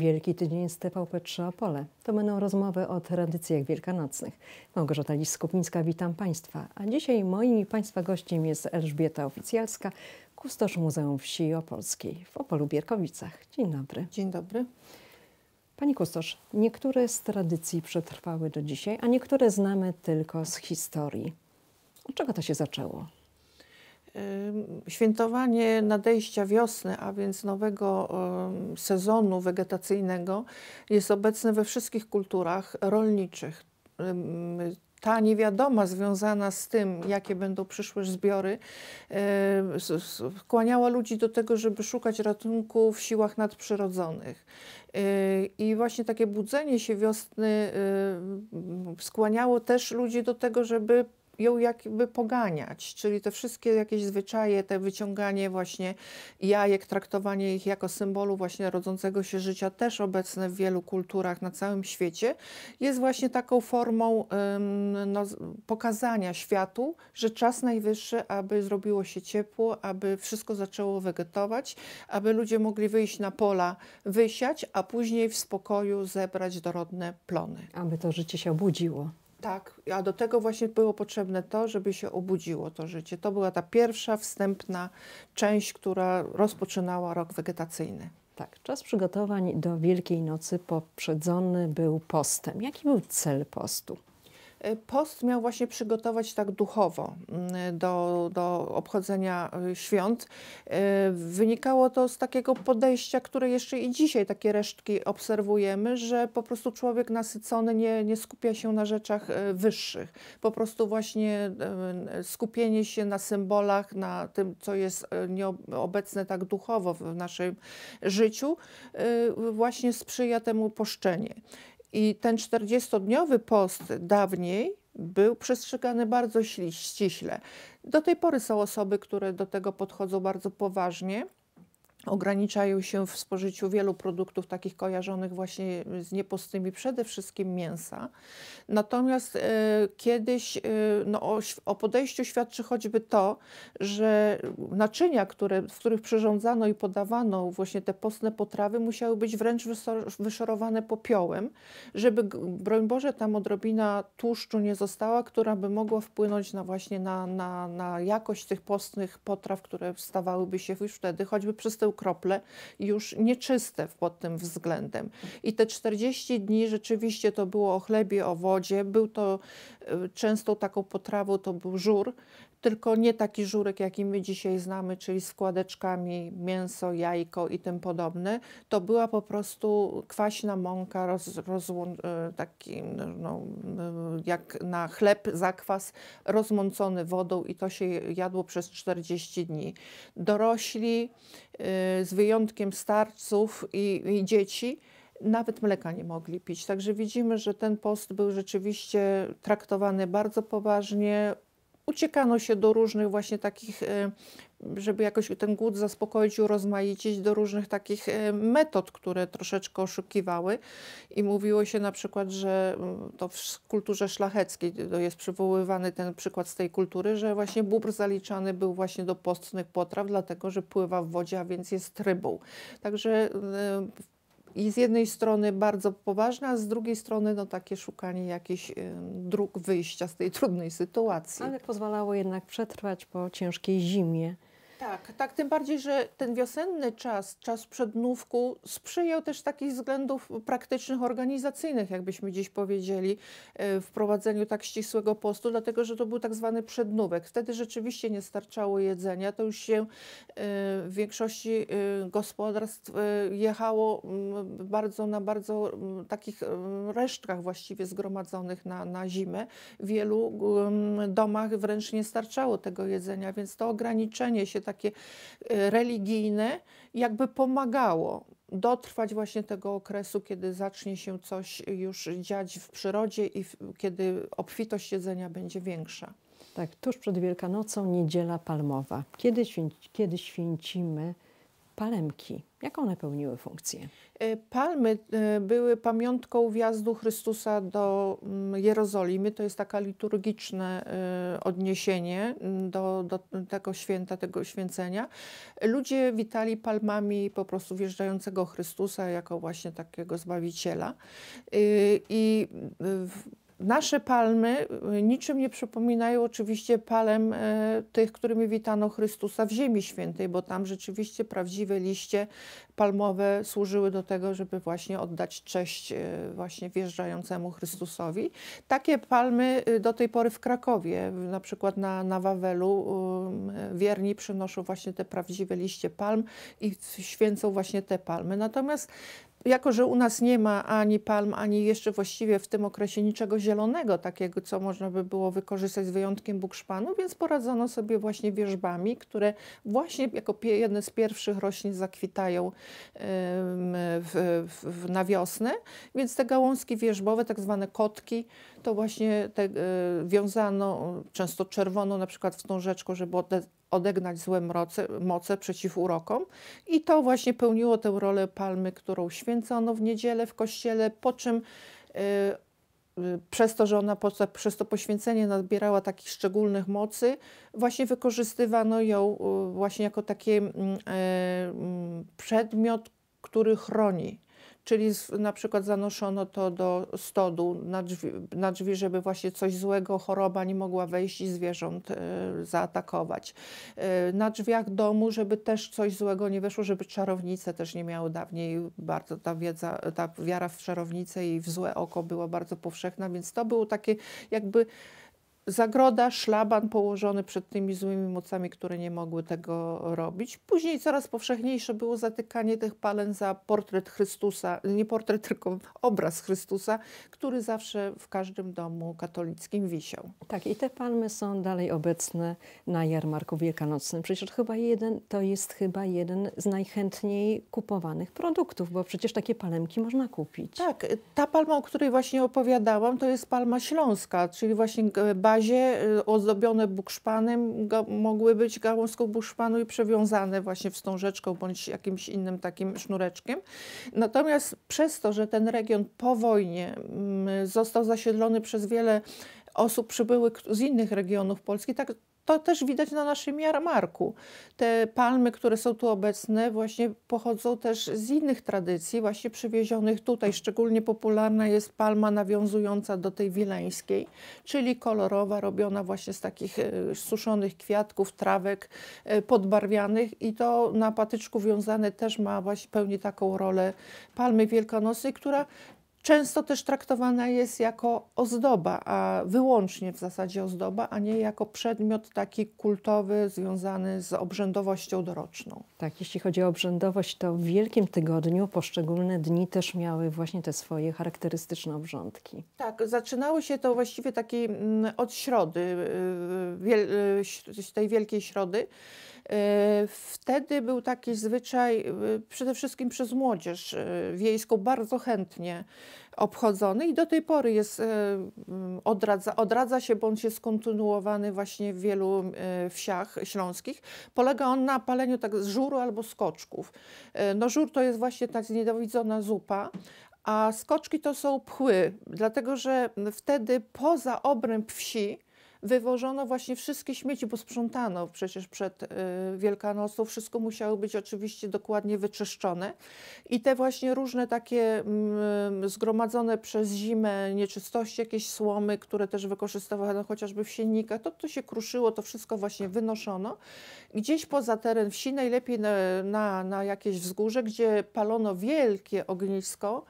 Wielki Tydzień z TVP 3 Opole. To będą rozmowy o tradycjach wielkanocnych. Małgorzata lis witam Państwa. A dzisiaj moim i Państwa gościem jest Elżbieta Oficjalska, kustosz Muzeum Wsi Opolskiej w Opolu-Bierkowicach. Dzień dobry. Dzień dobry. Pani kustosz, niektóre z tradycji przetrwały do dzisiaj, a niektóre znamy tylko z historii. Od czego to się zaczęło? Świętowanie nadejścia wiosny, a więc nowego sezonu wegetacyjnego, jest obecne we wszystkich kulturach rolniczych. Ta niewiadoma związana z tym, jakie będą przyszłe zbiory, skłaniała ludzi do tego, żeby szukać ratunku w siłach nadprzyrodzonych. Yy, I właśnie takie budzenie się wiosny skłaniało też ludzi do tego, żeby ją jakby poganiać, czyli te wszystkie jakieś zwyczaje, te wyciąganie właśnie jajek, traktowanie ich jako symbolu właśnie rodzącego się życia, też obecne w wielu kulturach na całym świecie, jest właśnie taką formą no, pokazania światu, że czas najwyższy, aby zrobiło się ciepło, aby wszystko zaczęło wegetować, aby ludzie mogli wyjść na pola, wysiać, a później w spokoju zebrać dorodne plony. Aby to życie się obudziło. Tak, a do tego właśnie było potrzebne to, żeby się obudziło to życie. To była ta pierwsza wstępna część, która rozpoczynała rok wegetacyjny. Tak, czas przygotowań do Wielkiej Nocy poprzedzony był postem. Jaki był cel postu? Y, post miał właśnie przygotować tak duchowo mm, do, do obchodzenia y, świąt. Y, wynikało to z takiego podejścia, które jeszcze i dzisiaj takie resztki obserwujemy, że po prostu człowiek nasycony nie, nie skupia się na rzeczach wyższych. Po prostu właśnie skupienie się na symbolach, na tym, co jest obecne tak duchowo w naszym życiu, właśnie sprzyja temu poszczeniu. I ten 40-dniowy post dawniej był przestrzegany bardzo ściśle. Do tej pory są osoby, które do tego podchodzą bardzo poważnie, ograniczają się w spożyciu wielu produktów takich kojarzonych właśnie z niepostymi, przede wszystkim mięsa. Natomiast e, kiedyś e, no, o, o, podejściu świadczy choćby to, że naczynia, które, w których przyrządzano i podawano właśnie te postne potrawy, musiały być wręcz wyszorowane popiołem, żeby, broń Boże, tam odrobina tłuszczu nie została, która by mogła wpłynąć na właśnie na, na, na jakość tych postnych potraw, które stawałyby się już wtedy, choćby przez tę krople już nieczyste pod tym względem. I te 40 dni rzeczywiście to było o chlebie, o wodzie. Był to e, często taką potrawą, to był żur, tylko nie taki żurek, jaki my dzisiaj znamy, czyli z wkładeczkami mięso, jajko i tym podobne. To była po prostu kwaśna mąka, roz, roz e, taki no, e, jak na chleb zakwas, rozmącony wodą i to się jadło przez 40 dni. Dorośli, e, z wyjątkiem starców i, i dzieci, nawet mleka nie mogli pić. Także widzimy, że ten post był rzeczywiście traktowany bardzo poważnie, uciekano się do różnych właśnie takich, e, żeby jakoś ten głód zaspokoić, urozmaicić, do różnych takich e, metod, które troszeczkę oszukiwały. I mówiło się na przykład, że mm, to w kulturze szlacheckiej jest przywoływany ten przykład z tej kultury, że właśnie bóbr zaliczany był właśnie do postnych potraw, dlatego że pływa w wodzie, a więc jest rybą. Także mm, e, i z jednej strony bardzo poważna, a z drugiej strony no, takie szukanie jakichś y, dróg wyjścia z tej trudnej sytuacji. Ale pozwalało jednak przetrwać po ciężkiej zimie. Tak, tak, tym bardziej, że ten wiosenny czas, czas przednówku sprzyjał też takich względów praktycznych, organizacyjnych, jakbyśmy dziś powiedzieli, e, wprowadzeniu tak ścisłego postu, dlatego, że to był tak zwany przednówek. Wtedy rzeczywiście nie starczało jedzenia, to już się e, w większości e, gospodarstw jechało mm, bardzo na bardzo mm, takich mm, resztkach właściwie zgromadzonych na, na zimę. W wielu domach wręcz nie starczało tego jedzenia, więc to ograniczenie się tak takie e, religijne, jakby pomagało dotrwać właśnie tego okresu, kiedy zacznie się coś już dziać w przyrodzie i w, kiedy obfitość jedzenia będzie większa. Tak, tuż przed Wielkanocą niedziela palmowa. Kiedy, święci, kiedy święcimy palemki. Jaką one pełniły funkcję? E, palmy e, były pamiątką wjazdu Chrystusa do mm, Jerozolimy. To jest takie liturgiczne e, odniesienie mm, do, do tego święta, tego święcenia. Ludzie witali palmami po prostu wjeżdżającego Chrystusa jako właśnie takiego Zbawiciela. I Nasze palmy y, niczym nie przypominają oczywiście palem e, tych, którymi witano Chrystusa w Ziemi Świętej, bo tam rzeczywiście prawdziwe liście palmowe służyły do tego, żeby właśnie oddać cześć e, właśnie wjeżdżającemu Chrystusowi. Takie palmy y, do tej pory w Krakowie, na przykład na, na Wawelu, um, e, wierni przynoszą właśnie te prawdziwe liście palm i święcą właśnie te palmy. Natomiast jako że u nas nie ma ani palm, ani jeszcze właściwie w tym okresie niczego zielonego takiego, co można by było wykorzystać z wyjątkiem bukszpanu, więc poradzono sobie właśnie wierzbami, które właśnie jako jedne z pierwszych roślin zakwitają w, w, na wiosnę, więc te gałązki wierzbowe, tak zwane kotki, to właśnie te, e, wiązano często czerwono na przykład w tą rzeczką, żeby odegnać złe mroce, moce przeciw urokom i to właśnie pełniło tę rolę palmy, którą święcono w niedzielę w kościele, po czym y, y, przez to, że ona przez to poświęcenie nabierała takich szczególnych mocy, właśnie wykorzystywano ją y, właśnie jako taki mm, mm, przedmiot, który chroni czyli z, na przykład zanoszono to do stodu na drzwi, na drzwi, żeby właśnie coś złego, choroba nie mogła wejść i zwierząt y, zaatakować. Y, na drzwiach domu, żeby też coś złego nie weszło, żeby czarownice też nie miały dawniej. Bardzo ta wiedza, ta wiara w czarownicę i w złe oko była bardzo powszechna, więc to było takie jakby zagroda, szlaban położony przed tymi złymi mocami, które nie mogły tego robić. Później coraz powszechniejsze było zatykanie tych palen za portret Chrystusa, nie portret, tylko obraz Chrystusa, który zawsze w każdym domu katolickim wisiał. Tak, i te palmy są dalej obecne na jarmarku wielkanocnym. Przecież chyba jeden, to jest chyba jeden z najchętniej kupowanych produktów, bo przecież takie palemki można kupić. Tak, ta palma, o której właśnie opowiadałam, to jest palma śląska, czyli właśnie bazie razie y, ozdobione bukszpanem mogły być gałązką bukszpanu i przewiązane właśnie wstążeczką bądź jakimś innym takim sznureczkiem. Natomiast przez to, że ten region po wojnie mm, został zasiedlony przez wiele osób przybyłych z innych regionów Polski, tak to też widać na naszym jarmarku. Te palmy, które są tu obecne, właśnie pochodzą też z innych tradycji, właśnie przywiezionych tutaj. Szczególnie popularna jest palma nawiązująca do tej wileńskiej, czyli kolorowa, robiona właśnie z takich e, suszonych kwiatków, trawek e, podbarwianych i to na patyczku wiązane też ma właśnie pełni taką rolę palmy wielkanocnej, która często też traktowana jest jako ozdoba, a wyłącznie w zasadzie ozdoba, a nie jako przedmiot taki kultowy związany z obrzędowością doroczną. Tak, jeśli chodzi o obrzędowość, to w Wielkim Tygodniu poszczególne dni też miały właśnie te swoje charakterystyczne obrządki. Tak, zaczynały się to właściwie taki mm, od środy, y, y, y, tej Wielkiej Środy Y, wtedy był taki zwyczaj, y, przede wszystkim przez młodzież y, wiejską, bardzo chętnie obchodzony i do tej pory jest, odradza, odradza się, bądź jest kontynuowany właśnie w wielu wsiach śląskich. Polega on na paleniu tak z żuru albo skoczków. No żur to jest właśnie ta zniedowidzona zupa, a skoczki to są pchły, dlatego że wtedy poza obręb wsi wywożono właśnie wszystkie śmieci, bo sprzątano przecież przed y, Wielkanocą. Wszystko musiało być oczywiście dokładnie wyczyszczone. I te właśnie różne takie mm, zgromadzone przez zimę nieczystości, jakieś słomy, które też wykorzystywano chociażby w siennikach, to, to się kruszyło, to wszystko właśnie wynoszono. Gdzieś poza teren wsi, najlepiej na, na, na jakieś wzgórze, gdzie palono wielkie ognisko,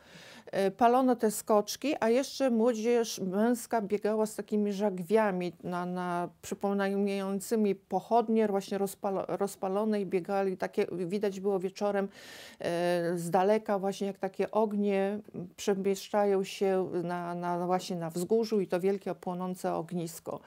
Y, palono te skoczki, a jeszcze młodzież męska biegała z takimi żagwiami na, na przypominającymi pochodnie właśnie rozpalo, rozpalone i biegali takie, widać było wieczorem e, z daleka właśnie jak takie ognie przemieszczają się na, na, właśnie na wzgórzu i to wielkie płonące ognisko.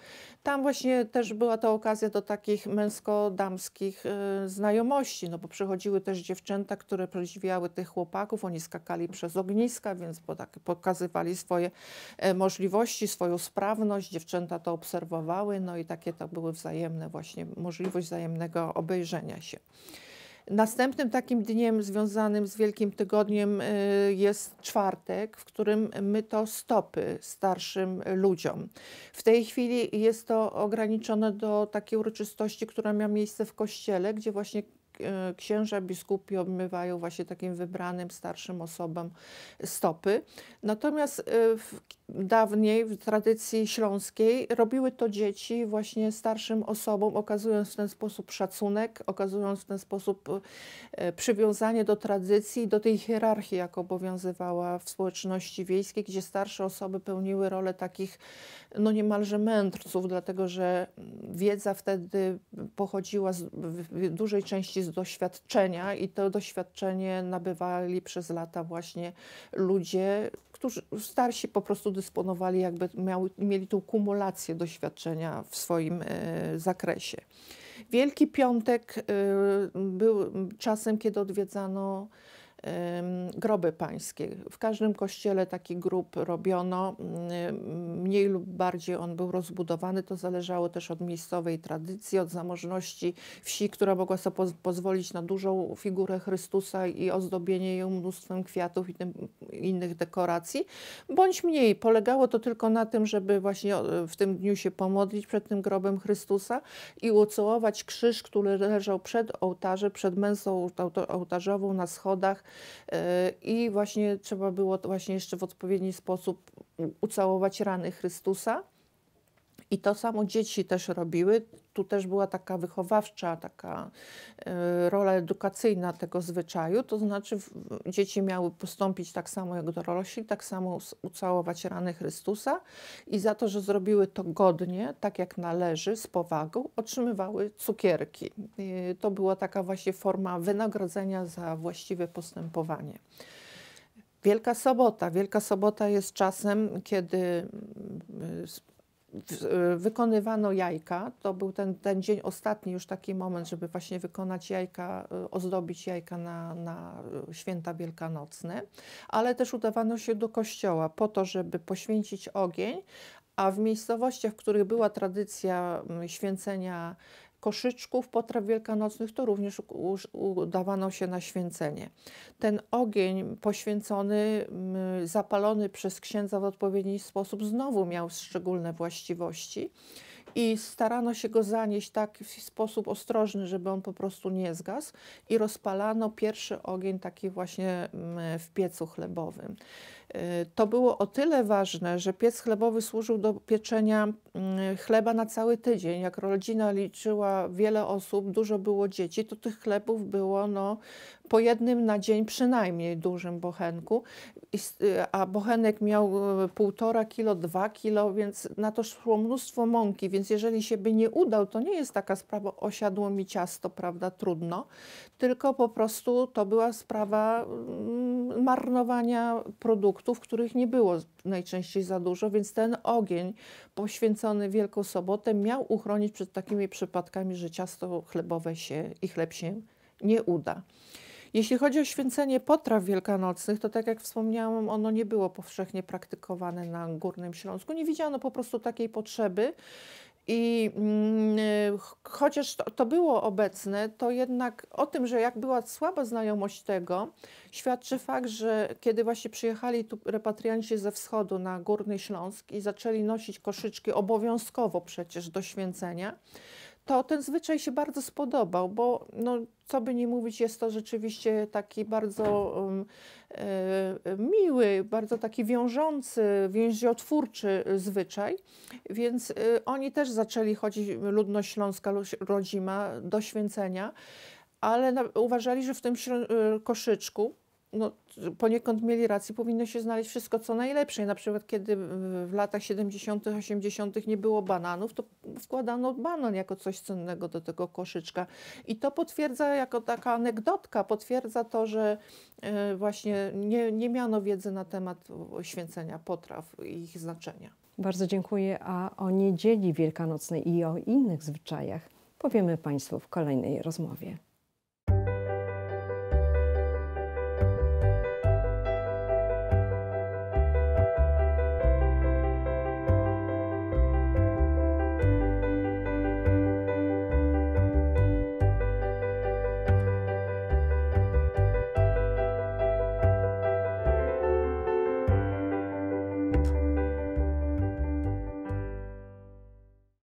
Tam właśnie też była to okazja do takich męsko-damskich e, znajomości, no bo przychodziły też dziewczęta, które podziwiały tych chłopaków, oni skakali przez ogniska, naukę, więc tak pokazywali swoje e, możliwości, swoją sprawność. Dziewczęta to obserwowały, no i takie to były wzajemne właśnie, możliwość wzajemnego obejrzenia się. Następnym takim dniem związanym z Wielkim Tygodniem e, jest czwartek, w którym myto stopy starszym ludziom. W tej chwili jest to ograniczone do takiej uroczystości, która miała miejsce w kościele, gdzie właśnie E, księża biskupi obmywają właśnie takim wybranym starszym osobom stopy. Natomiast e, w, dawniej w tradycji śląskiej robiły to dzieci właśnie starszym osobom, okazując w ten sposób szacunek, okazując w ten sposób e, przywiązanie do tradycji, do tej hierarchii, jak obowiązywała w społeczności wiejskiej, gdzie starsze osoby pełniły rolę takich no niemalże mędrców, dlatego że wiedza wtedy pochodziła z, w dużej części z doświadczenia i to doświadczenie nabywali przez lata właśnie ludzie, którzy starsi po prostu dysponowali, jakby miały, mieli tą kumulację doświadczenia w swoim e, zakresie. Wielki Piątek e, był czasem, kiedy odwiedzano groby pańskie. W każdym kościele taki grób robiono, mm, mniej lub bardziej on był rozbudowany, to zależało też od miejscowej tradycji, od zamożności wsi, która mogła sobie pozwolić na dużą figurę Chrystusa i ozdobienie ją mnóstwem kwiatów i innych dekoracji, bądź mniej. Polegało to tylko na tym, żeby właśnie e, w tym dniu się pomodlić przed tym grobem Chrystusa i ucołować krzyż, który leżał przed ołtarzem, przed męsą ołtarzową na schodach, E, I właśnie trzeba było właśnie jeszcze w odpowiedni sposób ucałować rany Chrystusa i to samo dzieci też robiły. Tu też była taka wychowawcza, taka e, rola edukacyjna tego zwyczaju. To znaczy dzieci miały postąpić tak samo jak dorośli, tak samo ucałować rany Chrystusa i za to, że zrobiły to godnie, tak jak należy, z powagą, otrzymywały cukierki. to była taka właśnie forma wynagrodzenia za właściwe postępowanie. Wielka Sobota. Wielka Sobota jest czasem, kiedy mm, y, Y, wykonywano jajka. To był ten, ten dzień ostatni, już taki moment, żeby właśnie wykonać jajka, y, ozdobić jajka na, na y, święta wielkanocne, ale też udawano się do kościoła po to, żeby poświęcić ogień, a w miejscowościach, w których była tradycja mm, święcenia koszyczków, potraw wielkanocnych, to również udawano się na święcenie. Ten ogień poświęcony, mm, zapalony przez księdza w odpowiedni sposób, znowu miał szczególne właściwości i starano się go zanieść tak w sposób ostrożny, żeby on po prostu nie zgasł i rozpalano pierwszy ogień taki właśnie mm, w piecu chlebowym. Y, to było o tyle ważne, że piec chlebowy służył do pieczenia mm, chleba na cały tydzień. Jak rodzina liczyła wiele osób, dużo było dzieci, to tych chlebów było no, po jednym na dzień przynajmniej dużym bochenku, y, a bochenek miał y, półtora kilo, dwa kilo, więc na to szło mnóstwo mąki, więc jeżeli się by nie udał, to nie jest taka sprawa osiadło mi ciasto, prawda, trudno, tylko po prostu to była sprawa mm, marnowania produktów, których nie było najczęściej za dużo, więc ten ogień poświęcony Wielką Sobotę miał uchronić przed takimi przypadkami, że ciasto chlebowe się i chleb się nie uda. Jeśli chodzi o święcenie potraw wielkanocnych, to tak jak wspomniałam, ono nie było powszechnie praktykowane na Górnym Śląsku. Nie widziano po prostu takiej potrzeby. I mm, chociaż to, to, było obecne, to jednak o tym, że jak była słaba znajomość tego, świadczy fakt, że kiedy właśnie przyjechali tu repatrianci ze wschodu na Górny Śląsk i zaczęli nosić koszyczki obowiązkowo przecież do święcenia, to ten zwyczaj się bardzo spodobał, bo no, co by nie mówić, jest to rzeczywiście taki bardzo um, e, miły, bardzo taki wiążący, więziotwórczy zwyczaj, więc e, oni też zaczęli chodzić, ludność śląska, rodzima, do święcenia, ale na, uważali, że w tym e, koszyczku no, poniekąd mieli rację, powinno się znaleźć wszystko co najlepsze. Na przykład, kiedy w latach 70., 80. nie było bananów, to wkładano banan jako coś cennego do tego koszyczka. I to potwierdza, jako taka anegdotka, potwierdza to, że e, właśnie nie, nie miano wiedzy na temat święcenia potraw i ich znaczenia. Bardzo dziękuję, a o niedzieli wielkanocnej i o innych zwyczajach powiemy Państwu w kolejnej rozmowie.